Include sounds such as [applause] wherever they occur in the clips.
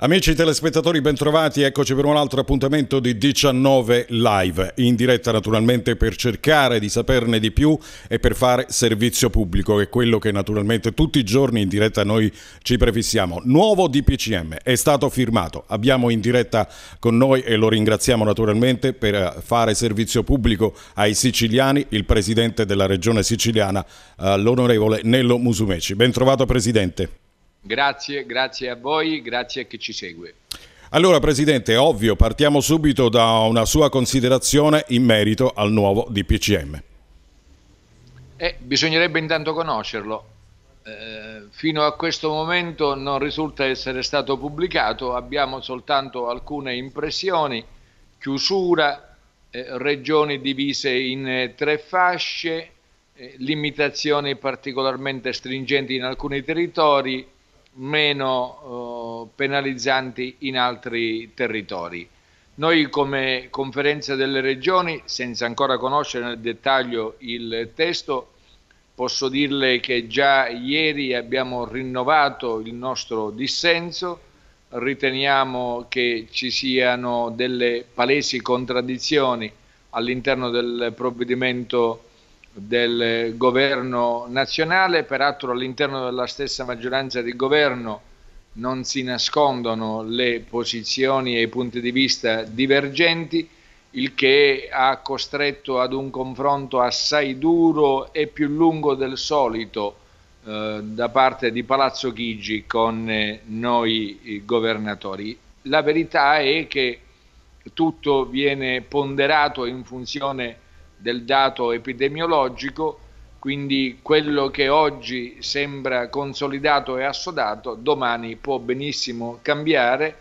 Amici telespettatori, bentrovati, eccoci per un altro appuntamento di 19 Live, in diretta naturalmente per cercare di saperne di più e per fare servizio pubblico, che è quello che naturalmente tutti i giorni in diretta noi ci prefissiamo. Nuovo DPCM è stato firmato, abbiamo in diretta con noi e lo ringraziamo naturalmente per eh, fare servizio pubblico ai siciliani il presidente della regione siciliana, eh, l'onorevole Nello Musumeci. Bentrovato Presidente. Grazie, grazie a voi, grazie a chi ci segue. Allora Presidente, ovvio, partiamo subito da una sua considerazione in merito al nuovo DPCM. Eh, bisognerebbe intanto conoscerlo. Eh, fino a questo momento non risulta essere stato pubblicato, abbiamo soltanto alcune impressioni, chiusura, eh, regioni divise in eh, tre fasce, eh, limitazioni particolarmente stringenti in alcuni territori, meno eh, penalizzanti in altri territori. Noi come conferenza delle regioni, senza ancora conoscere nel dettaglio il testo, posso dirle che già ieri abbiamo rinnovato il nostro dissenso, riteniamo che ci siano delle palesi contraddizioni all'interno del provvedimento del governo nazionale, peraltro all'interno della stessa maggioranza di governo non si nascondono le posizioni e i punti di vista divergenti, il che ha costretto ad un confronto assai duro e più lungo del solito eh, da parte di Palazzo Chigi con eh, noi governatori. La verità è che tutto viene ponderato in funzione del dato epidemiologico, quindi quello che oggi sembra consolidato e assodato, domani può benissimo cambiare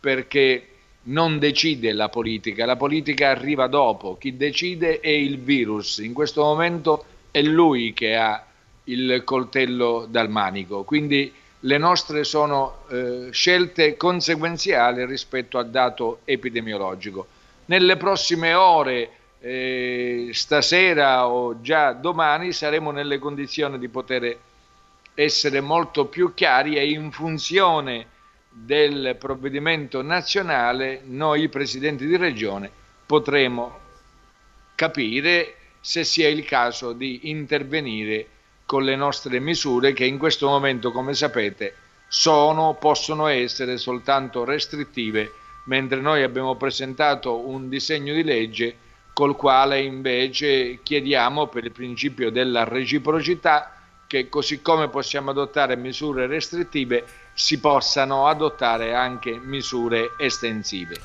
perché non decide la politica, la politica arriva dopo, chi decide è il virus, in questo momento è lui che ha il coltello dal manico, quindi le nostre sono eh, scelte conseguenziali rispetto al dato epidemiologico. Nelle prossime ore eh, stasera o già domani saremo nelle condizioni di poter essere molto più chiari e in funzione del provvedimento nazionale noi presidenti di regione potremo capire se sia il caso di intervenire con le nostre misure che in questo momento come sapete sono, possono essere soltanto restrittive mentre noi abbiamo presentato un disegno di legge col quale invece chiediamo per il principio della reciprocità che così come possiamo adottare misure restrittive si possano adottare anche misure estensive.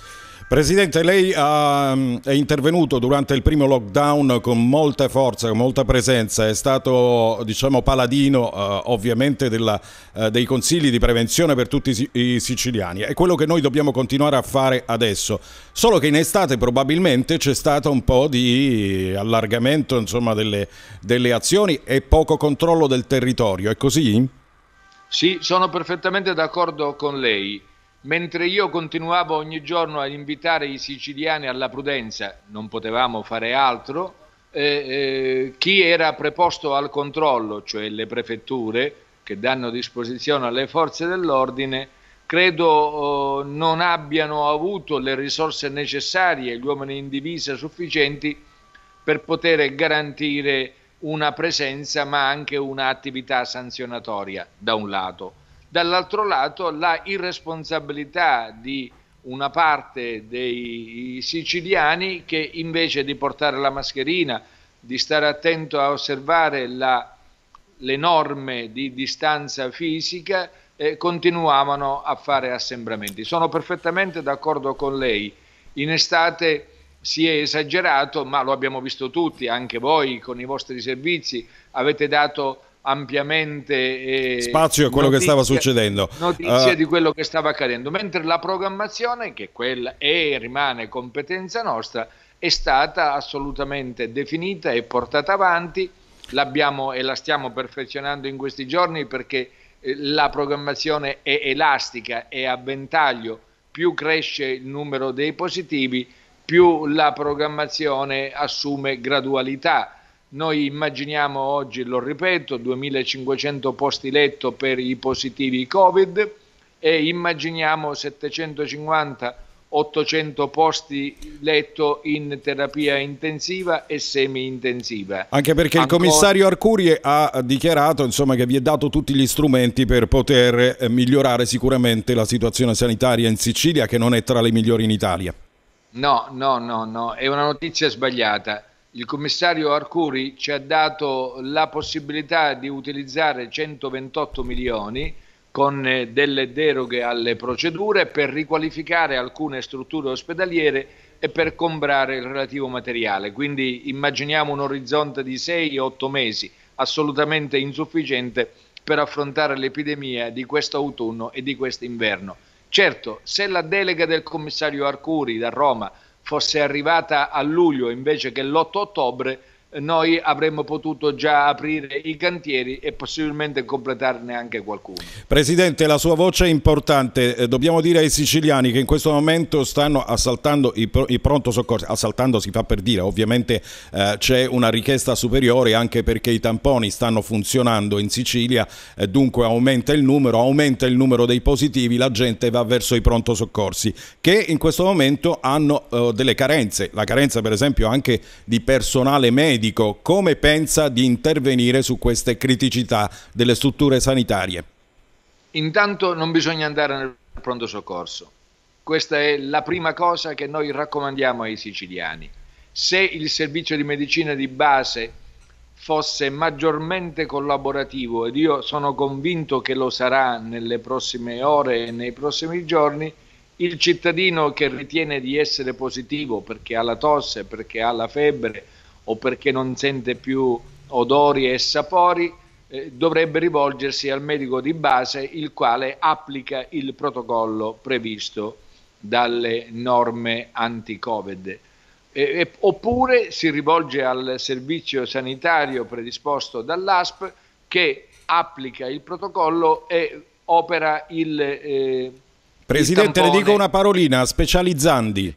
Presidente, lei uh, è intervenuto durante il primo lockdown con molta forza, con molta presenza, è stato diciamo, paladino uh, ovviamente della, uh, dei consigli di prevenzione per tutti i siciliani. È quello che noi dobbiamo continuare a fare adesso. Solo che in estate probabilmente c'è stato un po' di allargamento insomma, delle, delle azioni e poco controllo del territorio, è così? Sì, sono perfettamente d'accordo con lei. Mentre io continuavo ogni giorno ad invitare i siciliani alla prudenza, non potevamo fare altro, eh, eh, chi era preposto al controllo, cioè le prefetture che danno disposizione alle forze dell'ordine, credo eh, non abbiano avuto le risorse necessarie, gli uomini in divisa sufficienti per poter garantire una presenza ma anche un'attività sanzionatoria da un lato dall'altro lato la irresponsabilità di una parte dei siciliani che invece di portare la mascherina, di stare attento a osservare la, le norme di distanza fisica, eh, continuavano a fare assembramenti. Sono perfettamente d'accordo con lei. In estate si è esagerato, ma lo abbiamo visto tutti, anche voi con i vostri servizi avete dato ampiamente eh, spazio a quello notizie, che stava succedendo notizie uh, di quello che stava accadendo mentre la programmazione che quella è rimane competenza nostra è stata assolutamente definita e portata avanti l'abbiamo e la stiamo perfezionando in questi giorni perché eh, la programmazione è elastica e a ventaglio più cresce il numero dei positivi più la programmazione assume gradualità noi immaginiamo oggi, lo ripeto, 2500 posti letto per i positivi Covid e immaginiamo 750-800 posti letto in terapia intensiva e semi-intensiva. Anche perché Ancora... il commissario Arcuri ha dichiarato insomma, che vi è dato tutti gli strumenti per poter eh, migliorare sicuramente la situazione sanitaria in Sicilia, che non è tra le migliori in Italia. No, no, no, no, è una notizia sbagliata il commissario Arcuri ci ha dato la possibilità di utilizzare 128 milioni con eh, delle deroghe alle procedure per riqualificare alcune strutture ospedaliere e per comprare il relativo materiale. Quindi immaginiamo un orizzonte di 6-8 mesi, assolutamente insufficiente per affrontare l'epidemia di questo autunno e di questo inverno. Certo, se la delega del commissario Arcuri da Roma fosse arrivata a luglio invece che l'8 ottobre noi avremmo potuto già aprire i cantieri e possibilmente completarne anche qualcuno. Presidente, la sua voce è importante. Eh, dobbiamo dire ai siciliani che in questo momento stanno assaltando i, pronto soccorsi. Assaltando si fa per dire, ovviamente eh, c'è una richiesta superiore anche perché i tamponi stanno funzionando in Sicilia, eh, dunque aumenta il numero, aumenta il numero dei positivi, la gente va verso i pronto soccorsi che in questo momento hanno eh, delle carenze, la carenza per esempio anche di personale medico medico come pensa di intervenire su queste criticità delle strutture sanitarie? Intanto non bisogna andare nel pronto soccorso. Questa è la prima cosa che noi raccomandiamo ai siciliani. Se il servizio di medicina di base fosse maggiormente collaborativo, ed io sono convinto che lo sarà nelle prossime ore e nei prossimi giorni, il cittadino che ritiene di essere positivo perché ha la tosse, perché ha la febbre, o perché non sente più odori e sapori, eh, dovrebbe rivolgersi al medico di base il quale applica il protocollo previsto dalle norme anti-Covid. Eh, oppure si rivolge al servizio sanitario predisposto dall'ASP che applica il protocollo e opera il... Eh, Presidente, il le dico una parolina, specializzandi.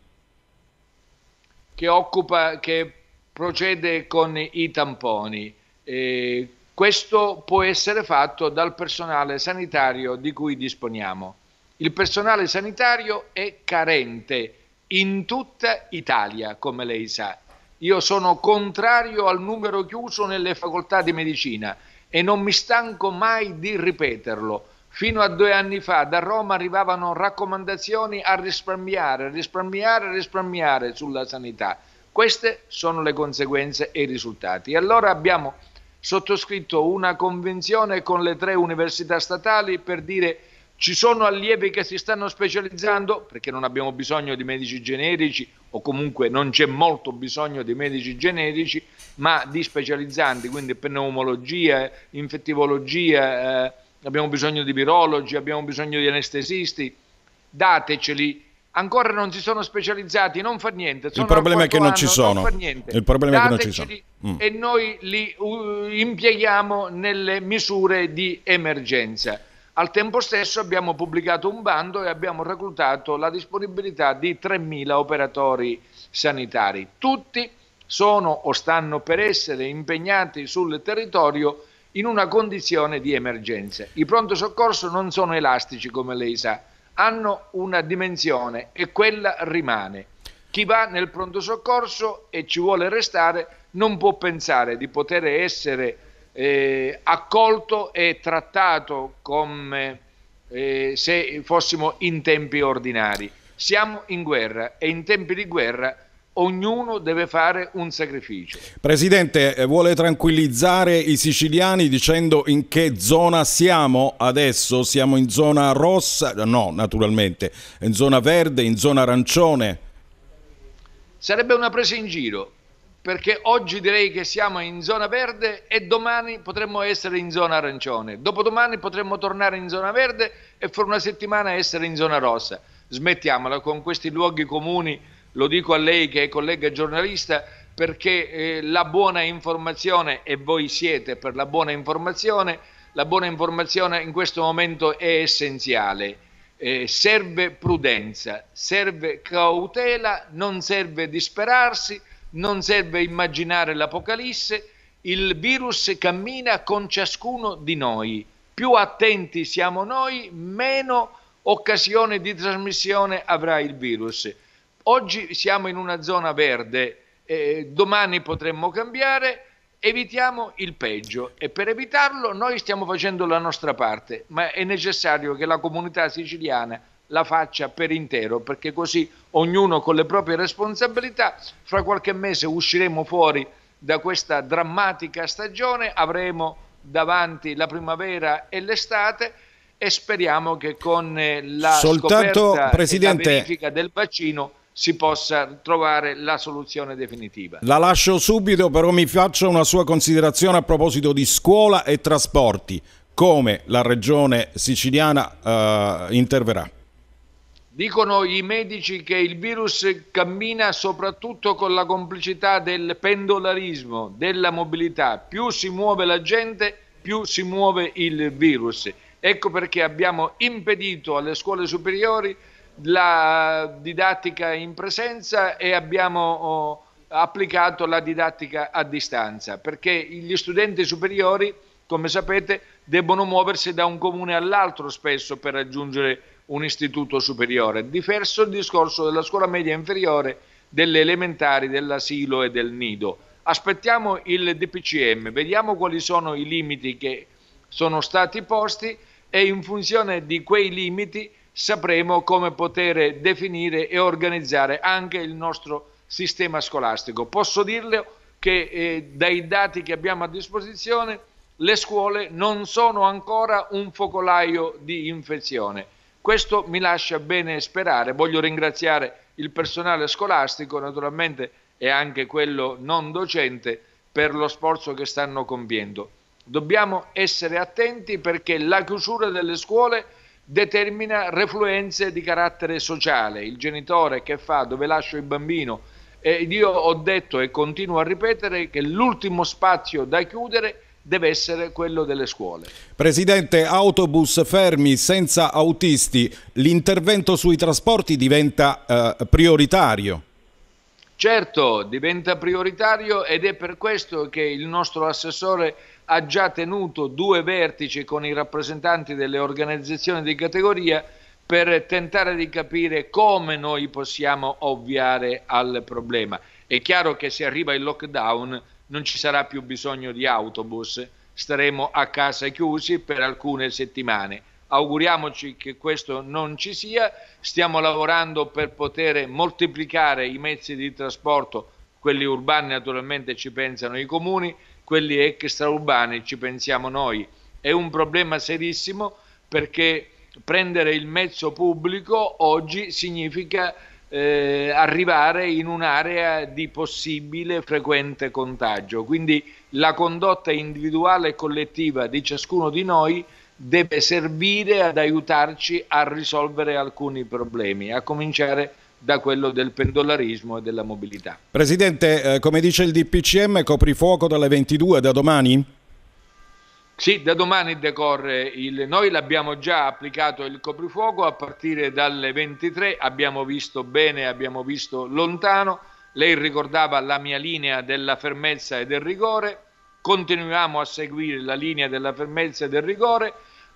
Che occupa, che procede con i tamponi. Eh, questo può essere fatto dal personale sanitario di cui disponiamo. Il personale sanitario è carente in tutta Italia, come lei sa. Io sono contrario al numero chiuso nelle facoltà di medicina e non mi stanco mai di ripeterlo. Fino a due anni fa da Roma arrivavano raccomandazioni a risparmiare, risparmiare, risparmiare sulla sanità. Queste sono le conseguenze e i risultati. allora abbiamo sottoscritto una convenzione con le tre università statali per dire ci sono allievi che si stanno specializzando perché non abbiamo bisogno di medici generici o comunque non c'è molto bisogno di medici generici, ma di specializzanti, quindi pneumologia, infettivologia, eh, abbiamo bisogno di virologi, abbiamo bisogno di anestesisti, dateceli ancora non si sono specializzati, non fa niente. Il problema è che non ci sono. Il problema è che non ci sono. Mm. E noi li uh, impieghiamo nelle misure di emergenza. Al tempo stesso abbiamo pubblicato un bando e abbiamo reclutato la disponibilità di 3.000 operatori sanitari. Tutti sono o stanno per essere impegnati sul territorio in una condizione di emergenza. I pronto soccorso non sono elastici, come lei sa hanno una dimensione e quella rimane. Chi va nel pronto soccorso e ci vuole restare non può pensare di poter essere eh, accolto e trattato come eh, se fossimo in tempi ordinari. Siamo in guerra e in tempi di guerra ognuno deve fare un sacrificio. Presidente, eh, vuole tranquillizzare i siciliani dicendo in che zona siamo adesso? Siamo in zona rossa? No, naturalmente, in zona verde, in zona arancione. Sarebbe una presa in giro, perché oggi direi che siamo in zona verde e domani potremmo essere in zona arancione, dopodomani potremmo tornare in zona verde e fra una settimana essere in zona rossa. Smettiamola con questi luoghi comuni lo dico a lei che è collega giornalista perché eh, la buona informazione, e voi siete per la buona informazione, la buona informazione in questo momento è essenziale. Eh, serve prudenza, serve cautela, non serve disperarsi, non serve immaginare l'apocalisse, il virus cammina con ciascuno di noi. Più attenti siamo noi, meno occasione di trasmissione avrà il virus oggi siamo in una zona verde, eh, domani potremmo cambiare, evitiamo il peggio e per evitarlo noi stiamo facendo la nostra parte, ma è necessario che la comunità siciliana la faccia per intero, perché così ognuno con le proprie responsabilità, fra qualche mese usciremo fuori da questa drammatica stagione, avremo davanti la primavera e l'estate e speriamo che con eh, la Soltanto, scoperta e la verifica del vaccino si possa trovare la soluzione definitiva. La lascio subito, però mi faccio una sua considerazione a proposito di scuola e trasporti, come la regione siciliana eh, interverrà. Dicono i medici che il virus cammina soprattutto con la complicità del pendolarismo, della mobilità. Più si muove la gente, più si muove il virus. Ecco perché abbiamo impedito alle scuole superiori la didattica in presenza e abbiamo oh, applicato la didattica a distanza, perché gli studenti superiori, come sapete, debbono muoversi da un comune all'altro spesso per raggiungere un istituto superiore. Diverso il discorso della scuola media inferiore, delle elementari, dell'asilo e del nido. Aspettiamo il DPCM, vediamo quali sono i limiti che sono stati posti e in funzione di quei limiti sapremo come poter definire e organizzare anche il nostro sistema scolastico. Posso dirle che eh, dai dati che abbiamo a disposizione le scuole non sono ancora un focolaio di infezione. Questo mi lascia bene sperare. Voglio ringraziare il personale scolastico, naturalmente, e anche quello non docente per lo sforzo che stanno compiendo. Dobbiamo essere attenti perché la chiusura delle scuole determina refluenze di carattere sociale. Il genitore che fa, dove lascio il bambino? Ed io ho detto e continuo a ripetere che l'ultimo spazio da chiudere deve essere quello delle scuole. Presidente, autobus fermi senza autisti, l'intervento sui trasporti diventa eh, prioritario. Certo, diventa prioritario ed è per questo che il nostro assessore ha già tenuto due vertici con i rappresentanti delle organizzazioni di categoria per tentare di capire come noi possiamo ovviare al problema. È chiaro che se arriva il lockdown non ci sarà più bisogno di autobus, staremo a casa chiusi per alcune settimane auguriamoci che questo non ci sia, stiamo lavorando per poter moltiplicare i mezzi di trasporto, quelli urbani naturalmente ci pensano i comuni, quelli extraurbani ci pensiamo noi. È un problema serissimo perché prendere il mezzo pubblico oggi significa eh, arrivare in un'area di possibile frequente contagio. Quindi la condotta individuale e collettiva di ciascuno di noi deve servire ad aiutarci a risolvere alcuni problemi, a cominciare da quello del pendolarismo e della mobilità. Presidente, eh, come dice il DPCM, coprifuoco dalle 22 da domani? Sì, da domani decorre il... Noi l'abbiamo già applicato il coprifuoco a partire dalle 23, abbiamo visto bene, abbiamo visto lontano. Lei ricordava la mia linea della fermezza e del rigore, continuiamo a seguire la linea della fermezza e del rigore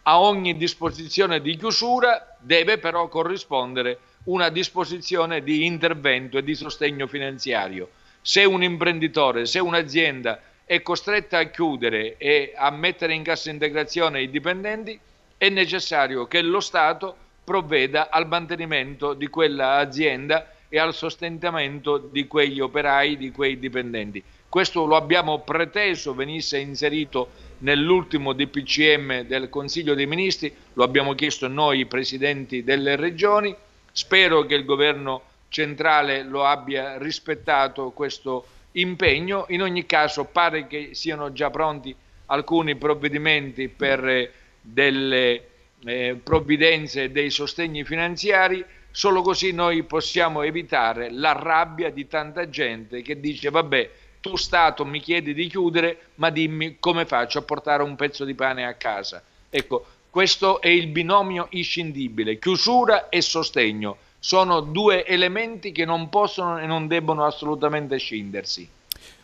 a ogni disposizione di chiusura deve però corrispondere una disposizione di intervento e di sostegno finanziario. Se un imprenditore, se un'azienda è costretta a chiudere e a mettere in cassa integrazione i dipendenti, è necessario che lo Stato provveda al mantenimento di quella azienda e al sostentamento di quegli operai, di quei dipendenti. Questo lo abbiamo preteso venisse inserito nell'ultimo DPCM del Consiglio dei Ministri, lo abbiamo chiesto noi presidenti delle regioni, spero che il governo centrale lo abbia rispettato questo impegno, in ogni caso pare che siano già pronti alcuni provvedimenti per eh, delle eh, provvidenze dei sostegni finanziari, solo così noi possiamo evitare la rabbia di tanta gente che dice vabbè tu Stato mi chiedi di chiudere, ma dimmi come faccio a portare un pezzo di pane a casa. Ecco, questo è il binomio inscindibile, chiusura e sostegno. Sono due elementi che non possono e non debbono assolutamente scindersi.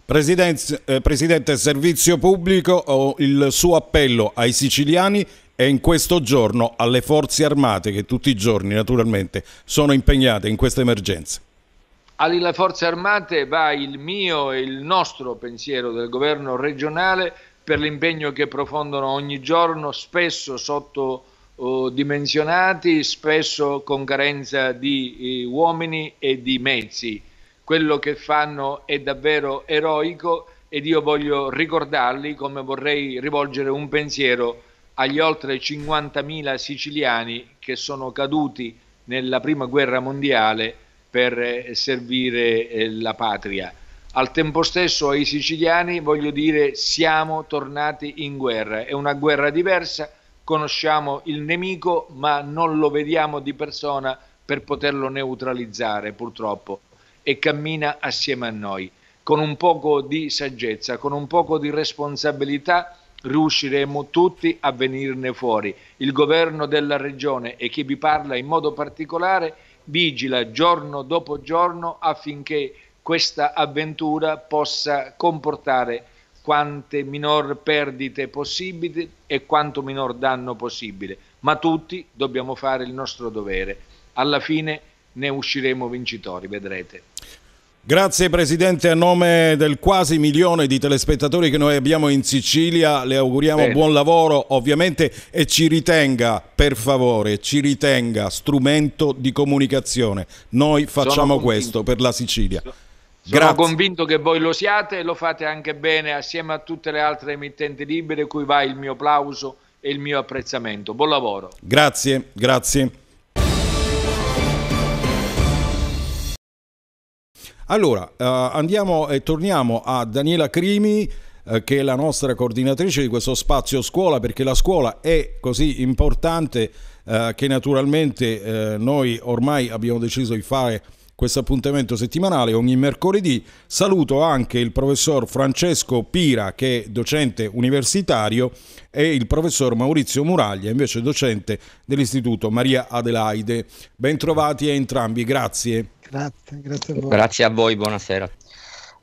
Presidente, eh, Presidente Servizio Pubblico, ho il suo appello ai siciliani e in questo giorno alle forze armate che tutti i giorni naturalmente sono impegnate in questa emergenza alle forze armate va il mio e il nostro pensiero del governo regionale per l'impegno che profondono ogni giorno, spesso sottodimensionati, oh, eh, spesso con carenza di eh, uomini e di mezzi. Quello che fanno è davvero eroico ed io voglio ricordarli come vorrei rivolgere un pensiero agli oltre 50.000 siciliani che sono caduti nella prima guerra mondiale per eh, servire eh, la patria. Al tempo stesso ai siciliani voglio dire siamo tornati in guerra, è una guerra diversa, conosciamo il nemico ma non lo vediamo di persona per poterlo neutralizzare purtroppo e cammina assieme a noi. Con un poco di saggezza, con un poco di responsabilità riusciremo tutti a venirne fuori. Il governo della regione e chi vi parla in modo particolare vigila giorno dopo giorno affinché questa avventura possa comportare quante minor perdite possibili e quanto minor danno possibile, ma tutti dobbiamo fare il nostro dovere. Alla fine ne usciremo vincitori, vedrete. Grazie Presidente, a nome del quasi milione di telespettatori che noi abbiamo in Sicilia le auguriamo Bene. buon lavoro ovviamente e ci ritenga, per favore, ci ritenga strumento di comunicazione. Noi facciamo questo per la Sicilia. Sono Grazie. convinto che voi lo siate e lo fate anche bene assieme a tutte le altre emittenti libere cui va il mio applauso e il mio apprezzamento. Buon lavoro. Grazie, grazie. Allora, eh, andiamo e torniamo a Daniela Crimi eh, che è la nostra coordinatrice di questo spazio scuola perché la scuola è così importante eh, che naturalmente eh, noi ormai abbiamo deciso di fare questo appuntamento settimanale ogni mercoledì. Saluto anche il professor Francesco Pira che è docente universitario e il professor Maurizio Muraglia invece docente dell'Istituto Maria Adelaide. Bentrovati a entrambi, grazie. Grazie, grazie a voi. Grazie a voi, buonasera.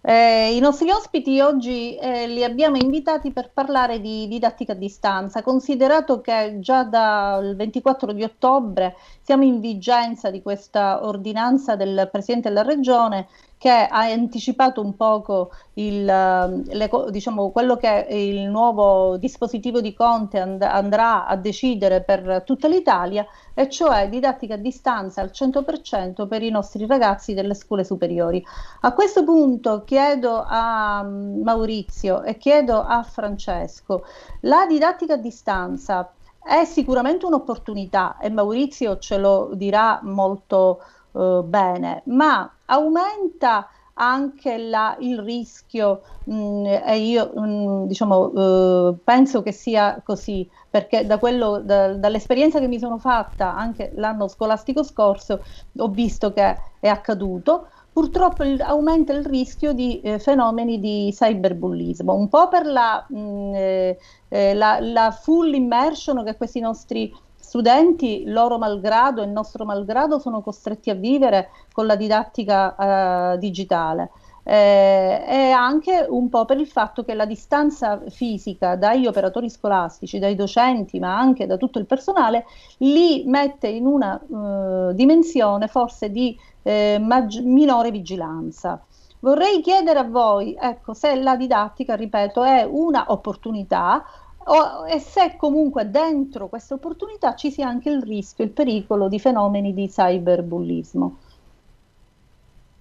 Eh, I nostri ospiti oggi eh, li abbiamo invitati per parlare di didattica a distanza, considerato che già dal 24 di ottobre siamo in vigenza di questa ordinanza del Presidente della Regione che ha anticipato un poco il, ehm, le, diciamo, quello che il nuovo dispositivo di Conte and- andrà a decidere per tutta l'Italia, e cioè didattica a distanza al 100% per i nostri ragazzi delle scuole superiori. A questo punto chiedo a mm, Maurizio e chiedo a Francesco, la didattica a distanza è sicuramente un'opportunità e Maurizio ce lo dirà molto eh, bene, ma aumenta anche la, il rischio mh, mm, e io mh, mm, diciamo, eh, penso che sia così perché da quello, da, dall'esperienza che mi sono fatta anche l'anno scolastico scorso ho visto che è accaduto purtroppo il, aumenta il rischio di eh, fenomeni di cyberbullismo, un po' per la, mh, mm, eh, eh, la, la full immersion che questi nostri studenti, loro malgrado e il nostro malgrado, sono costretti a vivere con la didattica eh, digitale. Eh, e anche un po' per il fatto che la distanza fisica dagli operatori scolastici, dai docenti, ma anche da tutto il personale, li mette in una eh, dimensione forse di eh, maggi- minore vigilanza. Vorrei chiedere a voi, ecco, se la didattica, ripeto, è una opportunità o, e se comunque dentro questa opportunità ci sia anche il rischio, il pericolo di fenomeni di cyberbullismo.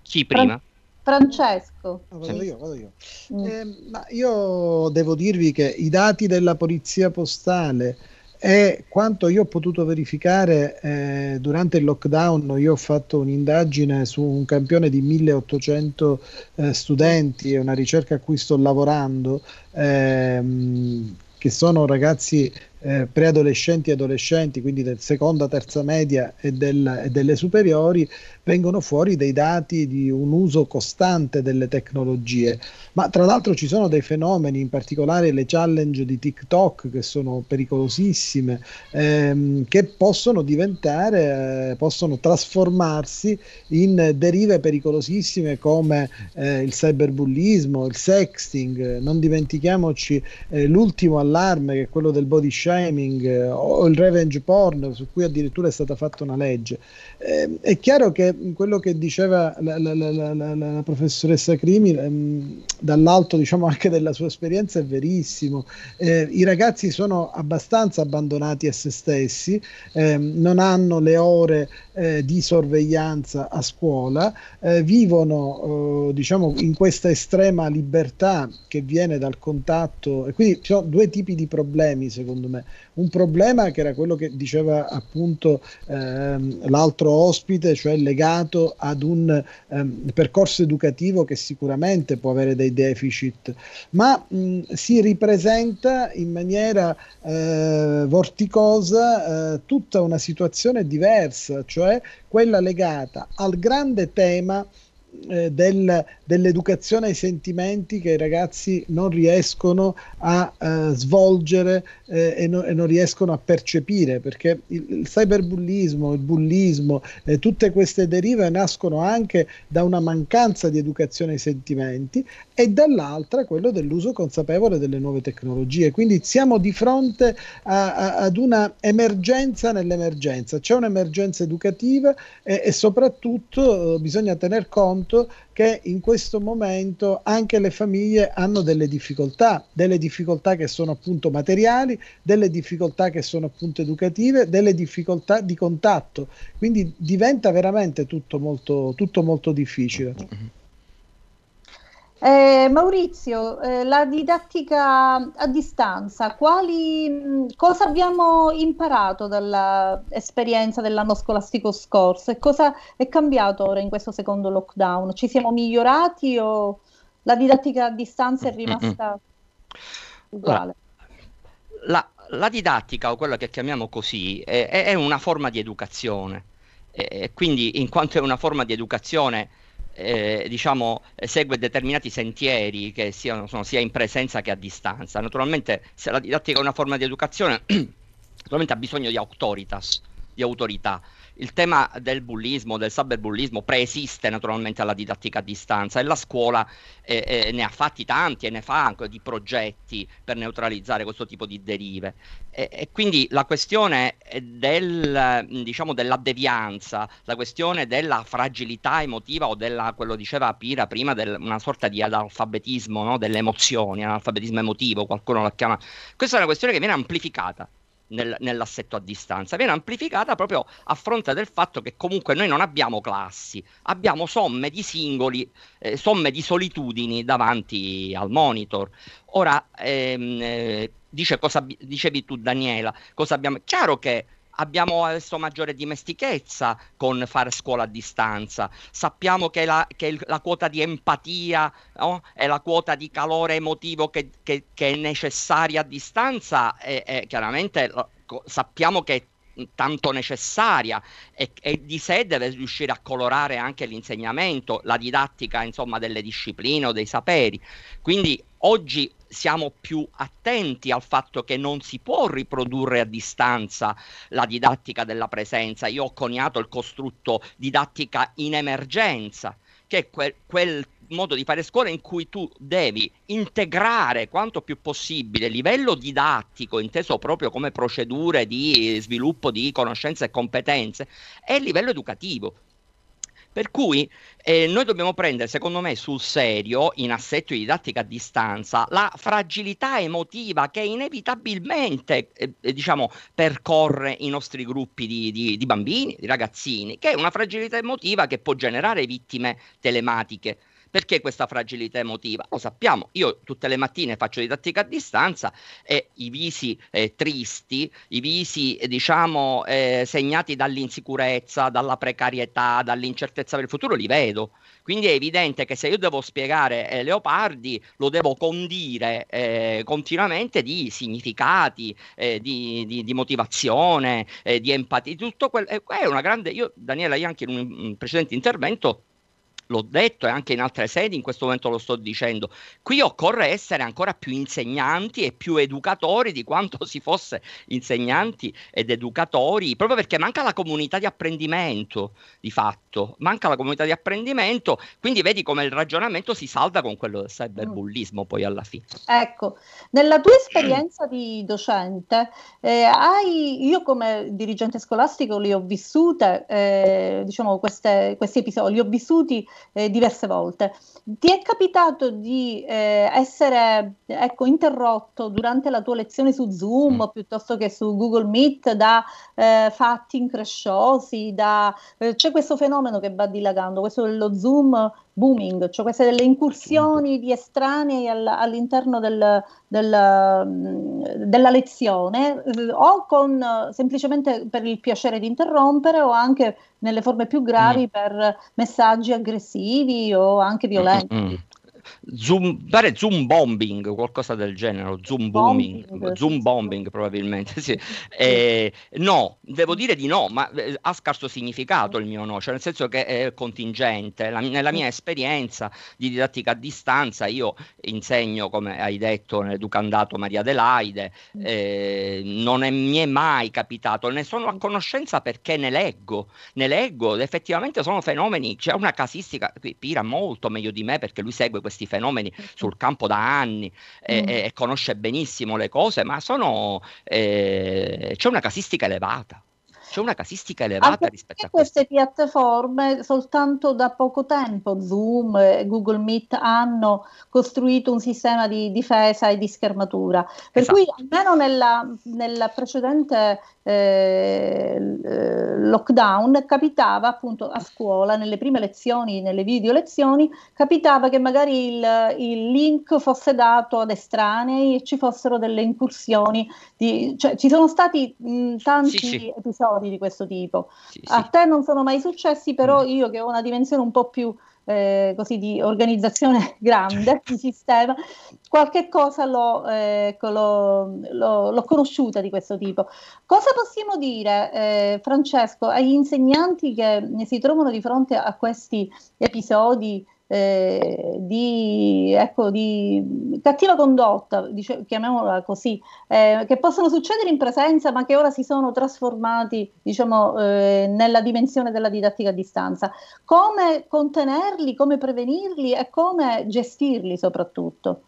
Chi prima? Francesco. No, ah, vado io, vado io. Mm. Eh, ma io devo dirvi che i dati della polizia postale e quanto io ho potuto verificare eh, durante il lockdown, io ho fatto un'indagine su un campione di 1800 eh, studenti, è una ricerca a cui sto lavorando. Ehm, che sono ragazzi eh, preadolescenti e adolescenti, quindi del seconda, terza media e, del, e, delle superiori, vengono fuori dei dati di un uso costante delle tecnologie. Ma tra l'altro ci sono dei fenomeni, in particolare le challenge di TikTok, che sono pericolosissime, ehm, che possono diventare, eh, possono trasformarsi in derive pericolosissime come eh, il cyberbullismo, il sexting. Non dimentichiamoci eh, l'ultimo allarme che è quello del body shaming shaming eh, o il revenge porn su cui addirittura è stata fatta una legge. Eh, è chiaro che quello che diceva la, la, la, la professoressa Crimi ehm, dall'alto diciamo [laughs] anche della sua esperienza è verissimo. Eh, I ragazzi sono abbastanza abbandonati a se stessi, ehm, non hanno le ore eh, di sorveglianza a scuola, eh, vivono eh, diciamo in questa estrema libertà che viene dal contatto e quindi ci sono due tipi di problemi secondo me un problema che era quello che diceva appunto ehm, l'altro ospite, cioè legato ad un ehm, percorso educativo che sicuramente può avere dei deficit, ma mh, si ripresenta in maniera eh, vorticosa eh, tutta una situazione diversa, cioè quella legata al grande tema eh, del, dell'educazione ai sentimenti che i ragazzi non riescono a eh, svolgere eh, e, no, e, non riescono a percepire, perché il, il cyberbullismo, il bullismo, eh, tutte queste derive nascono anche da una mancanza di educazione ai sentimenti e dall'altra quello dell'uso consapevole delle nuove tecnologie. Quindi siamo di fronte a, a, ad una emergenza nell'emergenza, c'è un'emergenza educativa e, e soprattutto eh, bisogna tener conto che in questo momento anche le famiglie hanno delle difficoltà, delle difficoltà che sono appunto materiali, delle difficoltà che sono appunto educative, delle difficoltà di contatto. Quindi diventa veramente tutto molto, tutto molto difficile. Mm-hmm. Eh, Maurizio, eh, la didattica a distanza, quali, cosa abbiamo imparato dall'esperienza dell'anno scolastico scorso e cosa è cambiato ora in questo secondo lockdown? Ci siamo migliorati o la didattica a distanza è rimasta uguale? La, la, didattica, o quella che chiamiamo così, è, è una forma di educazione. E, quindi, in quanto è una forma di educazione, eh, diciamo, segue determinati sentieri che siano, sono sia in presenza che a distanza. Naturalmente se la didattica è una forma di educazione, [clears throat] naturalmente ha bisogno di autoritas, di autorità il tema del bullismo, del cyberbullismo preesiste naturalmente alla didattica a distanza e la scuola eh, eh, ne ha fatti tanti e ne fa anche di progetti per neutralizzare questo tipo di derive. E, e quindi la questione del, diciamo, della devianza, la questione della fragilità emotiva o della, quello diceva Pira prima, del, una sorta di analfabetismo no? delle emozioni, analfabetismo emotivo, qualcuno la chiama, questa è una questione che viene amplificata nel, nell'assetto a distanza, viene amplificata proprio a fronte del fatto che comunque noi non abbiamo classi, abbiamo somme di singoli, eh, somme di solitudini davanti al monitor. Ora, ehm, eh, dice cosa, dicevi tu Daniela, cosa abbiamo... Chiaro che abbiamo adesso maggiore dimestichezza con fare scuola a distanza, sappiamo che la, che la quota di empatia no? e la quota di calore emotivo che, che, che è necessaria a distanza è, è chiaramente sappiamo che è tanto necessaria e, e, di sé deve riuscire a colorare anche l'insegnamento, la didattica insomma delle discipline o dei saperi. Quindi oggi siamo più attenti al fatto che non si può riprodurre a distanza la didattica della presenza. Io ho coniato il costrutto didattica in emergenza, che è quel, quel modo di fare scuola in cui tu devi integrare quanto più possibile livello didattico, inteso proprio come procedure di sviluppo di conoscenze e competenze, e livello educativo. Per cui eh, noi dobbiamo prendere, secondo me, sul serio, in assetto di didattica a distanza, la fragilità emotiva che inevitabilmente eh, eh, diciamo, percorre i nostri gruppi di, di, di bambini, di ragazzini, che è una fragilità emotiva che può generare vittime telematiche. Perché questa fragilità emotiva? Lo sappiamo, io tutte le mattine faccio didattica a distanza e i visi eh, tristi, i visi eh, diciamo eh, segnati dall'insicurezza, dalla precarietà, dall'incertezza per il futuro li vedo. Quindi è evidente che se io devo spiegare eh, Leopardi lo devo condire eh, continuamente di significati, di, di, di, motivazione, di empatia, tutto quello. È una grande... Io, Daniela Ianchi, in un precedente intervento l'ho detto e anche in altre sedi, in questo momento lo sto dicendo, qui occorre essere ancora più insegnanti e più educatori di quanto si fosse insegnanti ed educatori, proprio perché manca la comunità di apprendimento, di fatto, manca la comunità di apprendimento, quindi vedi come il ragionamento si salda con quello del cyberbullismo poi alla fine. Ecco, nella tua [clears throat] esperienza di docente, eh, hai, io come dirigente scolastico li ho vissute, eh, diciamo queste, questi episodi, li ho vissuti eh, diverse volte. Ti è capitato di eh, essere ecco, interrotto durante la tua lezione su Zoom mm. piuttosto che su Google Meet da eh, fatti incresciosi? Da, eh, c'è questo fenomeno che va dilagando, questo dello Zoom booming, cioè queste delle incursioni di estranei all, all'interno del, del, mm, della lezione eh, o con eh, semplicemente per il piacere di interrompere o anche nelle forme più gravi mm. per messaggi aggressivi aggressivi o anche mm, mm, mm. violenti. Mm-hmm. Zoom, pare Zoom bombing, qualcosa del genere, Zoom bombing, bombing Zoom bombing probabilmente, sì. Eh, no, devo dire di no, ma eh, ha scarso significato il mio no, cioè nel senso che è contingente. La, nella mia esperienza di didattica a distanza io insegno, come hai detto, nell'educandato Maria Adelaide, mm. eh, non è, mi è mai capitato, ne sono a conoscenza perché ne leggo, ne leggo, effettivamente sono fenomeni, c'è una casistica, qui Pira molto meglio di me perché lui segue questi fenomeni fenomeni sul campo da anni e, mm. e conosce benissimo le cose, ma sono, eh, c'è una casistica elevata c'è una casistica elevata Anche rispetto a queste piattaforme soltanto da poco tempo Zoom e Google Meet hanno costruito un sistema di difesa e di schermatura per esatto. cui almeno nella, nella precedente eh, eh, lockdown capitava appunto a scuola nelle prime lezioni nelle video lezioni capitava che magari il, il link fosse dato ad estranei e ci fossero delle incursioni di, cioè, ci sono stati mh, tanti sì, sì. episodi episodi di questo tipo. Sì, sì. A te non sono mai successi, però mm. io che ho una dimensione un po' più eh, così di organizzazione [laughs] grande, di sistema, qualche cosa l'ho, eh, l'ho, l'ho, l'ho, conosciuta di questo tipo. Cosa possiamo dire, eh, Francesco, agli insegnanti che si trovano di fronte a questi episodi? Eh, di, ecco, di, cattiva condotta, dice, chiamiamola così, eh, che possono succedere in presenza ma che ora si sono trasformati diciamo, eh, nella dimensione della didattica a distanza. Come contenerli, come prevenirli e come gestirli soprattutto?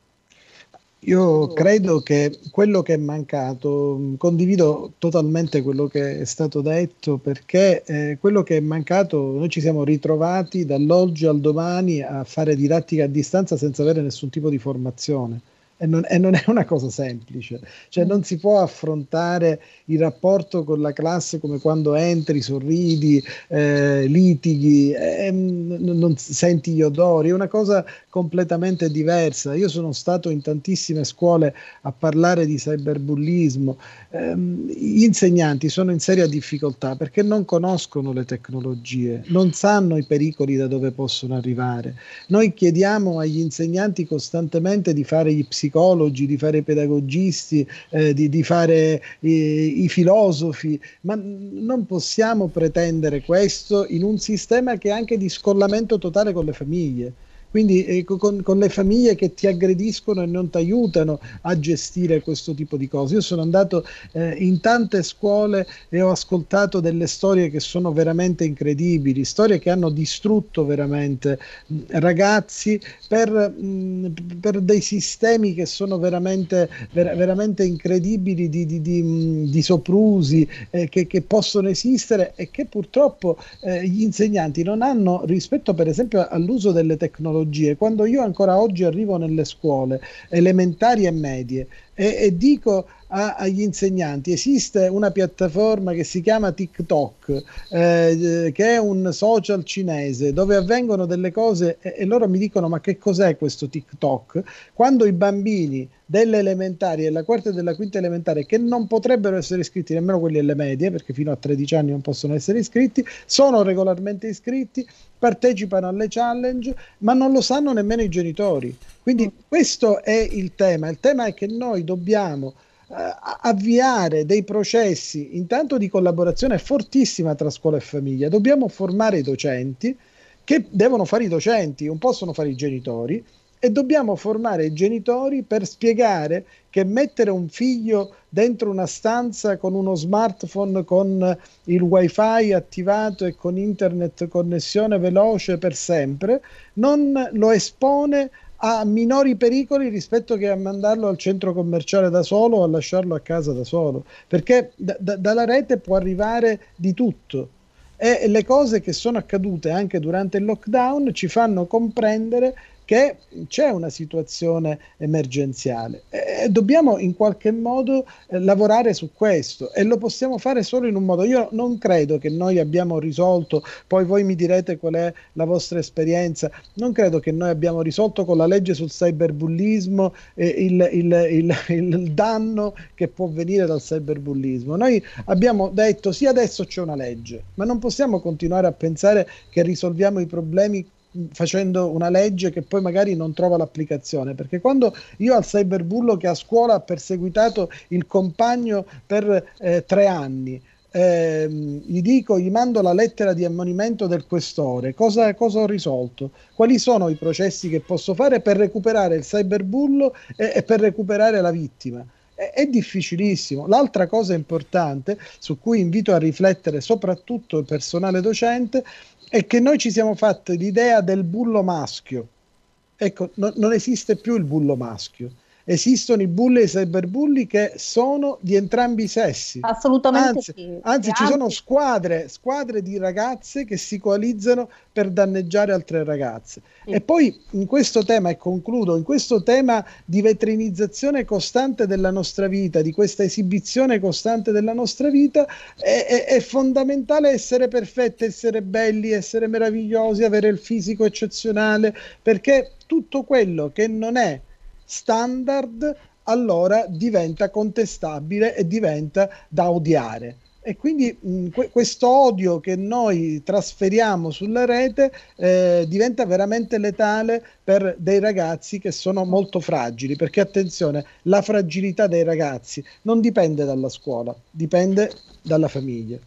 Io credo che quello che è mancato, mm, condivido totalmente quello che è stato detto, perché eh, quello che è mancato, noi ci siamo ritrovati dall'oggi al domani a fare didattica a distanza senza avere nessun tipo di formazione e non, e non, è una cosa semplice, cioè non si può affrontare il rapporto con la classe come quando entri, sorridi, eh, litighi, eh, non senti gli odori, è una cosa completamente diversa. Io sono stato in tantissime scuole a parlare di cyberbullismo, eh, gli insegnanti sono in seria difficoltà perché non conoscono le tecnologie, non sanno i pericoli da dove possono arrivare. Noi chiediamo agli insegnanti costantemente di fare gli psicologi psicologi, di fare i pedagogisti, eh, di, di, fare i, eh, i filosofi, ma non possiamo pretendere questo in un sistema che è anche di scollamento totale con le famiglie. Quindi eh, con, con, le famiglie che ti aggrediscono e non ti aiutano a gestire questo tipo di cose. Io sono andato eh, in tante scuole e ho ascoltato delle storie che sono veramente incredibili, storie che hanno distrutto veramente mh, ragazzi per, mh, per, dei sistemi che sono veramente, ver- veramente incredibili di, di, di, mh, di soprusi eh, che, che, possono esistere e che purtroppo eh, gli insegnanti non hanno rispetto per esempio all'uso delle tecnologie psicologie, quando io ancora oggi arrivo nelle scuole elementari e medie e, e dico a, agli insegnanti esiste una piattaforma che si chiama TikTok, eh, che è un social cinese dove avvengono delle cose e, e loro mi dicono ma che cos'è questo TikTok? Quando i bambini delle elementari, e della quarta e della quinta elementare, che non potrebbero essere iscritti nemmeno quelli delle medie, perché fino a 13 anni non possono essere iscritti, sono regolarmente iscritti, partecipano alle challenge, ma non lo sanno nemmeno i genitori. Quindi mm. questo è il tema. Il tema è che noi dobbiamo eh, avviare dei processi intanto di collaborazione fortissima tra scuola e famiglia. Dobbiamo formare i docenti che devono fare i docenti, non possono fare i genitori e dobbiamo formare i genitori per spiegare che mettere un figlio dentro una stanza con uno smartphone con il wifi attivato e con internet connessione veloce per sempre non lo espone a minori pericoli rispetto che a mandarlo al centro commerciale da solo o a lasciarlo a casa da solo, perché da, da, dalla rete può arrivare di tutto e le cose che sono accadute anche durante il lockdown ci fanno comprendere che c'è una situazione emergenziale e dobbiamo in qualche modo eh, lavorare su questo e lo possiamo fare solo in un modo. Io non credo che noi abbiamo risolto, poi voi mi direte qual è la vostra esperienza, non credo che noi abbiamo risolto con la legge sul cyberbullismo eh, il, il, il, il danno che può venire dal cyberbullismo. Noi abbiamo detto sì adesso c'è una legge, ma non possiamo continuare a pensare che risolviamo i problemi facendo una legge che poi magari non trova l'applicazione perché quando io al cyberbullo che a scuola ha perseguitato il compagno per eh, tre anni eh, gli dico, gli mando la lettera di ammonimento del questore, cosa, cosa, ho risolto? Quali sono i processi che posso fare per recuperare il cyberbullo e, e per recuperare la vittima? è difficilissimo. L'altra cosa importante su cui invito a riflettere soprattutto il personale docente è che noi ci siamo fatti l'idea del bullo maschio. Ecco, no, non esiste più il bullo maschio esistono i bulli e i cyberbulli che sono di entrambi i sessi. Assolutamente anzi, sì. Anzi, ci sono squadre, squadre di ragazze che si coalizzano per danneggiare altre ragazze. Sì. E poi in questo tema, e concludo, in questo tema di vetrinizzazione costante della nostra vita, di questa esibizione costante della nostra vita, è, è, è fondamentale essere perfetti, essere belli, essere meravigliosi, avere il fisico eccezionale, perché tutto quello che non è standard, allora diventa contestabile e diventa da odiare. E quindi mm, que- questo odio che noi trasferiamo sulla rete eh, diventa veramente letale per dei ragazzi che sono molto fragili, perché attenzione, la fragilità dei ragazzi non dipende dalla scuola, dipende dalla famiglia.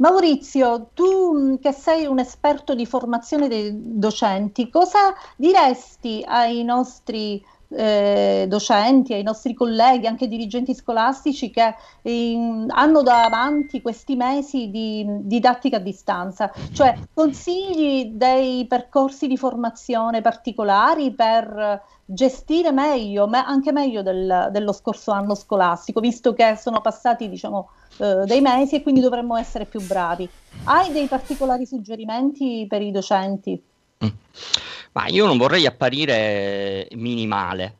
Maurizio, tu mm, che sei un esperto di formazione dei docenti, cosa diresti ai nostri eh, docenti, ai nostri colleghi, anche dirigenti scolastici che eh, hanno davanti questi mesi di didattica a distanza, cioè consigli dei percorsi di formazione particolari per gestire meglio, ma anche meglio del, dello scorso anno scolastico, visto che sono passati diciamo, eh, dei mesi e quindi dovremmo essere più bravi. Hai dei particolari suggerimenti per i docenti? Mm. Ma io non vorrei apparire minimale,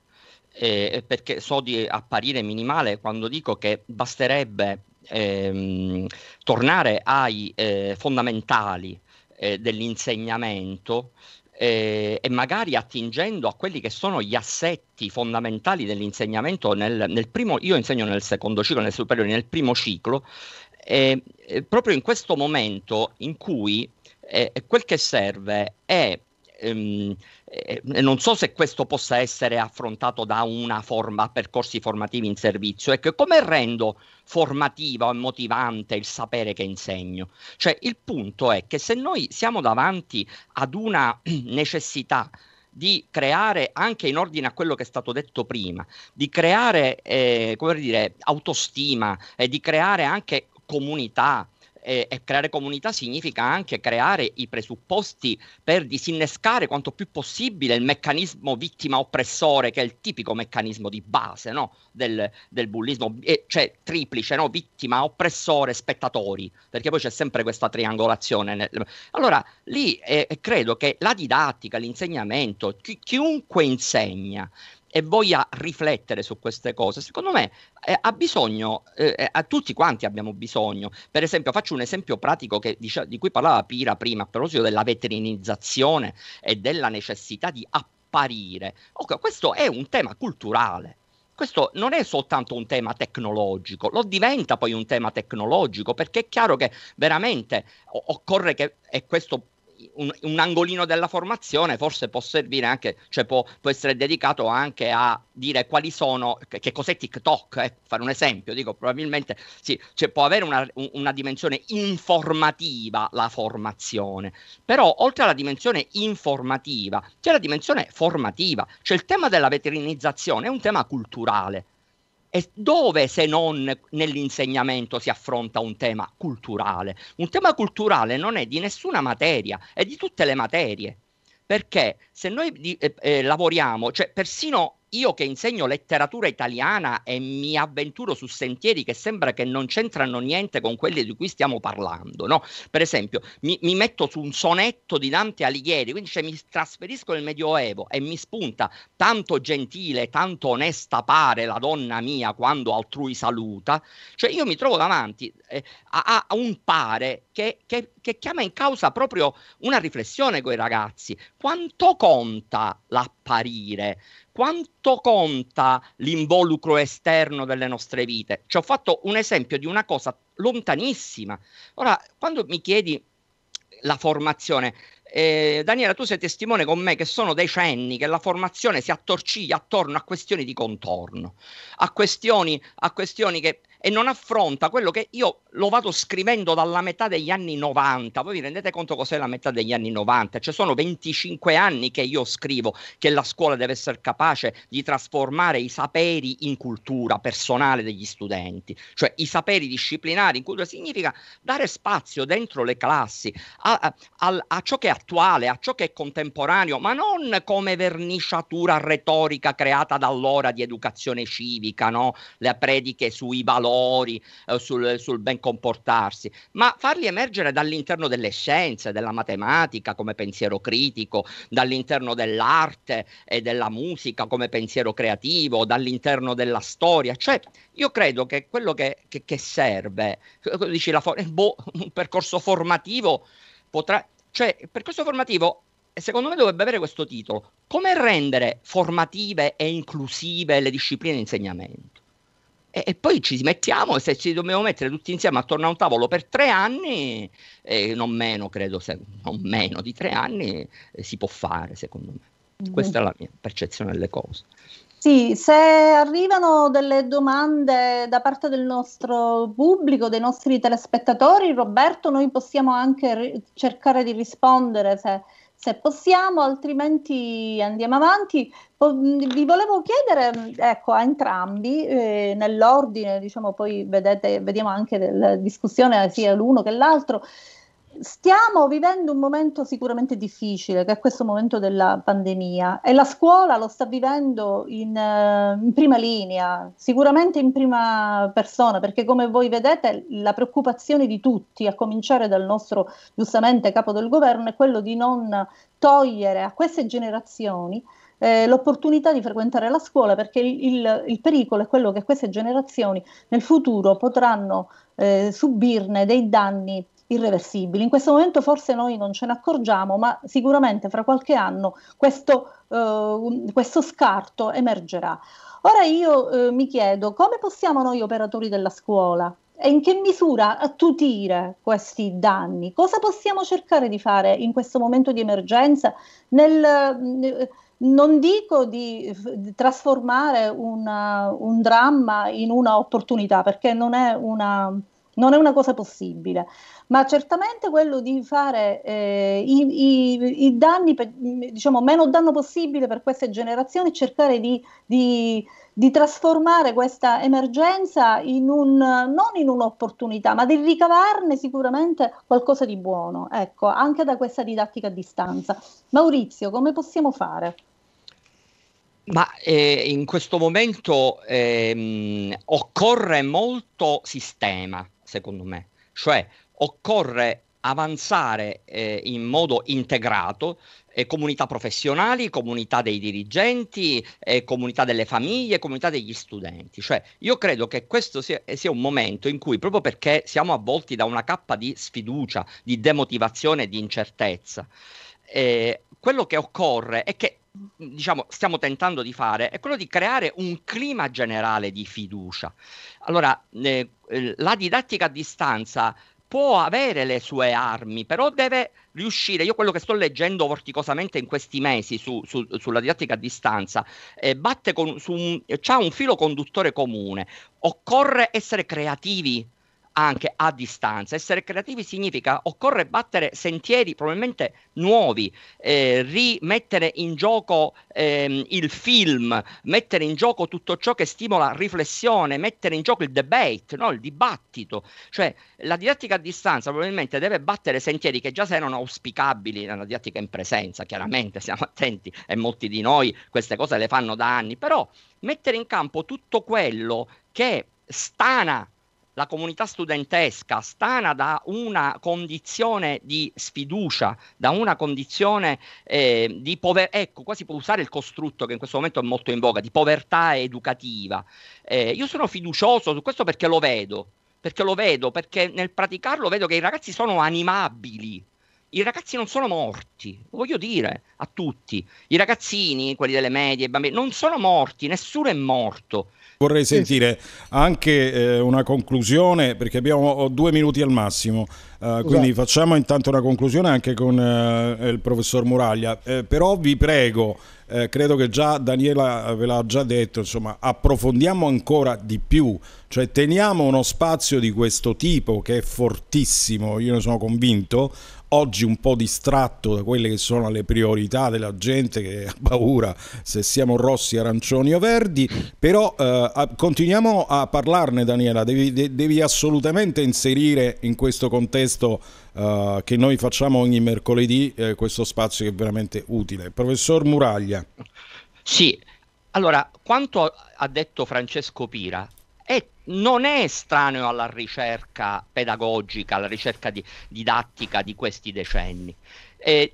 eh, perché so di apparire minimale quando dico che basterebbe ehm, tornare ai eh, fondamentali eh, dell'insegnamento eh, e magari attingendo a quelli che sono gli assetti fondamentali dell'insegnamento nel, nel primo, io insegno nel secondo ciclo, nel superiore, nel primo ciclo, proprio in questo momento in cui eh, quel che serve è ehm, eh, eh, non so se questo possa essere affrontato da una forma, percorsi formativi in servizio, è ecco, che come rendo formativa e motivante il sapere che insegno? Cioè il punto è che se noi siamo davanti ad una [clears throat] necessità di creare, anche in ordine a quello che è stato detto prima, di creare eh, come dire, autostima e di creare anche comunità, e, e, creare comunità significa anche creare i presupposti per disinnescare quanto più possibile il meccanismo vittima-oppressore, che è il tipico meccanismo di base no? del, del, bullismo, e, cioè triplice, no? vittima-oppressore-spettatori, perché poi c'è sempre questa triangolazione. Nel... Allora, lì eh, credo che la didattica, l'insegnamento, chi, chiunque insegna, e voglia riflettere su queste cose, secondo me eh, ha bisogno, eh, eh, a tutti quanti abbiamo bisogno. Per esempio, faccio un esempio pratico che, dice, di cui parlava Pira prima, a proposito della veterinizzazione e della necessità di apparire. Okay, questo è un tema culturale questo non è soltanto un tema tecnologico, lo diventa poi un tema tecnologico perché è chiaro che veramente occorre che, e questo un, un, angolino della formazione forse può servire anche, cioè può, può essere dedicato anche a dire quali sono, che, che cos'è TikTok, eh, fare un esempio, dico probabilmente sì, cioè può avere una, una dimensione informativa la formazione, però oltre alla dimensione informativa c'è la dimensione formativa, cioè il tema della veterinizzazione è un tema culturale, e dove se non nell'insegnamento si affronta un tema culturale? Un tema culturale non è di nessuna materia, è di tutte le materie. Perché se noi eh, eh, lavoriamo, cioè persino io che insegno letteratura italiana e mi avventuro su sentieri che sembra che non c'entrano niente con quelli di cui stiamo parlando, no? Per esempio, mi, mi metto su un sonetto di Dante Alighieri, quindi cioè, mi trasferisco nel Medioevo e mi spunta tanto gentile, tanto onesta pare la donna mia quando altrui saluta, cioè io mi trovo davanti eh, a, a, un pare che, che, che chiama in causa proprio una riflessione con i ragazzi, quanto conta l'apparire? quanto conta l'involucro esterno delle nostre vite? Ci ho fatto un esempio di una cosa lontanissima. Ora, quando mi chiedi la formazione, eh, Daniela, tu sei testimone con me che sono decenni che la formazione si attorciglia attorno a questioni di contorno, a questioni, a questioni che e non affronta quello che io lo vado scrivendo dalla metà degli anni 90. Voi vi rendete conto cos'è la metà degli anni 90? Cioè sono 25 anni che io scrivo che la scuola deve essere capace di trasformare i saperi in cultura personale degli studenti, cioè i saperi disciplinari in cultura significa dare spazio dentro le classi a, a, a ciò che è attuale, a ciò che è contemporaneo, ma non come verniciatura retorica creata dall'ora di educazione civica, no? le prediche sui valori valori, eh, sul, sul, ben comportarsi, ma farli emergere dall'interno delle scienze, della matematica come pensiero critico, dall'interno dell'arte e della musica come pensiero creativo, dall'interno della storia. Cioè, io credo che quello che, che, che serve, eh, dici la for- eh, boh, un percorso formativo potrà... Cioè, il percorso formativo eh, secondo me dovrebbe avere questo titolo. Come rendere formative e inclusive le discipline di insegnamento? e, e, poi ci mettiamo e se ci dobbiamo mettere tutti insieme attorno a un tavolo per tre anni, eh, non meno credo, se, non meno di tre anni, eh, si può fare secondo me. Mm. Questa è la mia percezione delle cose. Sì, se arrivano delle domande da parte del nostro pubblico, dei nostri telespettatori, Roberto, noi possiamo anche ri- cercare di rispondere se se possiamo, altrimenti andiamo avanti. Vi volevo chiedere, ecco, a entrambi, eh, nell'ordine, diciamo, poi vedete, vediamo anche la discussione sia l'uno che l'altro, Stiamo vivendo un momento sicuramente difficile, che è questo momento della pandemia, e la scuola lo sta vivendo in, eh, in, prima linea, sicuramente in prima persona, perché come voi vedete la preoccupazione di tutti, a cominciare dal nostro giustamente capo del governo, è quello di non togliere a queste generazioni eh, l'opportunità di frequentare la scuola, perché il, il, il pericolo è quello che queste generazioni nel futuro potranno eh, subirne dei danni irreversibili. In questo momento forse noi non ce ne accorgiamo, ma sicuramente fra qualche anno questo, eh, questo scarto emergerà. Ora io eh, mi chiedo come possiamo noi operatori della scuola e in che misura attutire questi danni? Cosa possiamo cercare di fare in questo momento di emergenza nel, eh, non dico di, di trasformare una, un dramma in una opportunità, perché non è una, non è una cosa possibile ma certamente quello di fare eh, i, i, i, danni, per, diciamo, meno danno possibile per queste generazioni, cercare di, di, di trasformare questa emergenza in un, non in un'opportunità, ma di ricavarne sicuramente qualcosa di buono, ecco, anche da questa didattica a distanza. Maurizio, come possiamo fare? Ma eh, in questo momento ehm, occorre molto sistema, secondo me. Cioè, occorre avanzare eh, in modo integrato eh, comunità professionali, comunità dei dirigenti, eh, comunità delle famiglie, comunità degli studenti. Cioè, io credo che questo sia, eh, sia, un momento in cui, proprio perché siamo avvolti da una cappa di sfiducia, di demotivazione, di incertezza, eh, quello che occorre è che diciamo, stiamo tentando di fare è quello di creare un clima generale di fiducia. Allora, eh, la didattica a distanza può avere le sue armi, però deve riuscire, io quello che sto leggendo vorticosamente in questi mesi su, su, sulla didattica a distanza, eh, batte con, su un, un filo conduttore comune, occorre essere creativi anche a distanza. Essere creativi significa occorre battere sentieri probabilmente nuovi, eh, rimettere in gioco ehm, il film, mettere in gioco tutto ciò che stimola riflessione, mettere in gioco il debate, no? il dibattito. Cioè la didattica a distanza probabilmente deve battere sentieri che già se non auspicabili nella didattica in presenza, chiaramente siamo attenti e molti di noi queste cose le fanno da anni, però mettere in campo tutto quello che stana la comunità studentesca, stana da una condizione di sfiducia, da una condizione eh, di povertà, ecco, quasi si può usare il costrutto che in questo momento è molto in voga, di povertà educativa. Eh, io sono fiducioso su questo perché lo vedo, perché lo vedo, perché nel praticarlo vedo che i ragazzi sono animabili, i ragazzi non sono morti, lo voglio dire a tutti. I ragazzini, quelli delle medie, i bambini, non sono morti, nessuno è morto. Vorrei sentire anche eh, una conclusione perché abbiamo due minuti al massimo. Uh, quindi esatto. facciamo intanto una conclusione anche con uh, il professor Muraglia. Eh, però vi prego, eh, credo che già Daniela ve l'ha già detto, insomma, approfondiamo ancora di più, cioè teniamo uno spazio di questo tipo che è fortissimo, io ne sono convinto, oggi un po' distratto da quelle che sono le priorità della gente che ha paura se siamo rossi, arancioni o verdi, però eh, continuiamo a parlarne Daniela, devi, de- devi, assolutamente inserire in questo contesto eh, che noi facciamo ogni mercoledì eh, questo spazio che è veramente utile. Professor Muraglia. Sì, allora, quanto ha detto Francesco Pira e non è estraneo alla ricerca pedagogica, alla ricerca di, didattica di questi decenni. Eh,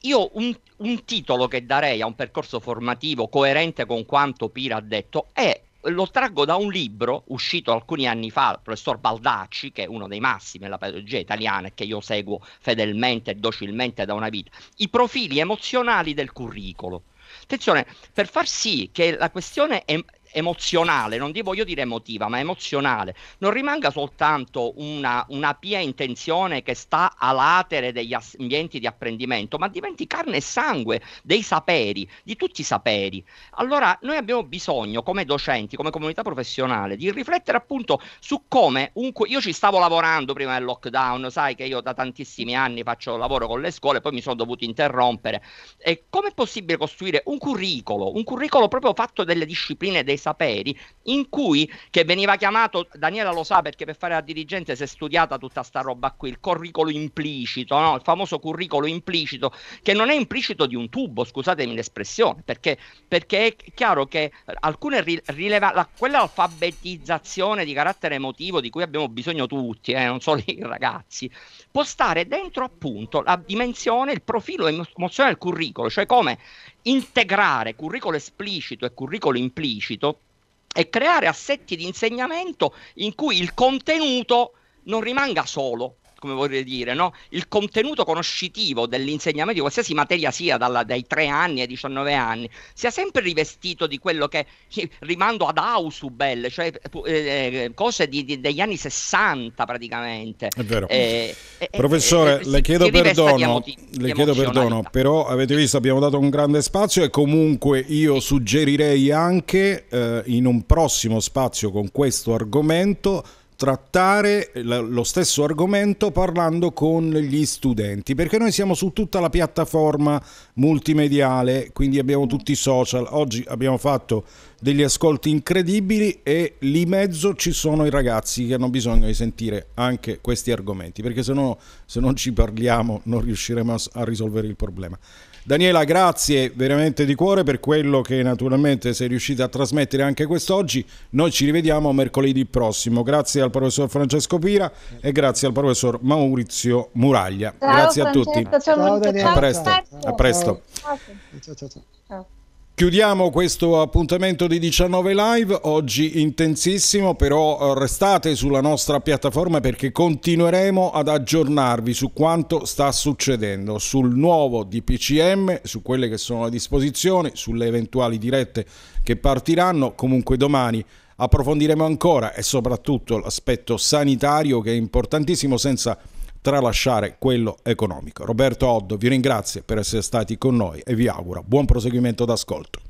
io un, un, titolo che darei a un percorso formativo coerente con quanto Pira ha detto è lo traggo da un libro uscito alcuni anni fa, il professor Baldacci, che è uno dei massimi della pedagogia italiana e che io seguo fedelmente e docilmente da una vita, I profili emozionali del curriculum. Attenzione, per far sì che la questione em- emozionale, non voglio dire emotiva, ma emozionale, non rimanga soltanto una, una pia intenzione che sta a latere degli ambienti di apprendimento, ma diventi carne e sangue dei saperi, di tutti i saperi. Allora noi abbiamo bisogno, come docenti, come comunità professionale, di riflettere appunto su come un... Io ci stavo lavorando prima del lockdown, sai che io da tantissimi anni faccio lavoro con le scuole, poi mi sono dovuto interrompere. E come è possibile costruire un curriculum, un curriculum proprio fatto delle discipline, dei saperi, in cui, che veniva chiamato, Daniela lo sa perché per fare la dirigente si è studiata tutta sta roba qui, il curriculum implicito, no? il famoso curriculum implicito, che non è implicito di un tubo, scusatemi l'espressione, perché, perché è chiaro che alcune rileva, la, quell'alfabetizzazione di carattere emotivo di cui abbiamo bisogno tutti, eh, non solo [laughs] i ragazzi, può stare dentro appunto la dimensione, il profilo emozionale del curriculum, cioè come integrare curriculum esplicito e curriculum implicito e creare assetti di insegnamento in cui il contenuto non rimanga solo come vorrei dire, no? il contenuto conoscitivo dell'insegnamento di qualsiasi materia sia, dalla, dai 3 anni ai 19 anni, sia sempre rivestito di quello che [laughs] rimando ad Ausubel, cioè eh, eh, cose di, di, degli anni 60 praticamente. È vero. Eh, eh, eh Professore, eh, le chiedo perdono, emoti- le chiedo perdono, però avete visto abbiamo dato un grande spazio e comunque io suggerirei anche in un prossimo spazio con questo argomento trattare lo stesso argomento parlando con gli studenti, perché noi siamo su tutta la piattaforma multimediale, quindi abbiamo tutti i social. Oggi abbiamo fatto degli ascolti incredibili e lì in mezzo ci sono i ragazzi che hanno bisogno di sentire anche questi argomenti, perché se no se non ci parliamo non riusciremo a risolvere il problema. Daniela, grazie veramente di cuore per quello che naturalmente sei riuscita a trasmettere anche quest'oggi. Noi ci rivediamo mercoledì prossimo. Grazie al professor Francesco Pira e grazie al professor Maurizio Muraglia. Ciao, grazie a Francesco, tutti. Ciao, a presto. A presto. Ciao. Ciao, Chiudiamo questo appuntamento di 19 live, oggi intensissimo, però eh, restate sulla nostra piattaforma perché continueremo ad aggiornarvi su quanto sta succedendo, sul nuovo DPCM, su quelle che sono a disposizione, sulle eventuali dirette che partiranno, comunque domani approfondiremo ancora e soprattutto l'aspetto sanitario che è importantissimo senza tralasciare quello economico. Roberto Oddo vi ringrazio per essere stati con noi e vi auguro buon proseguimento d'ascolto.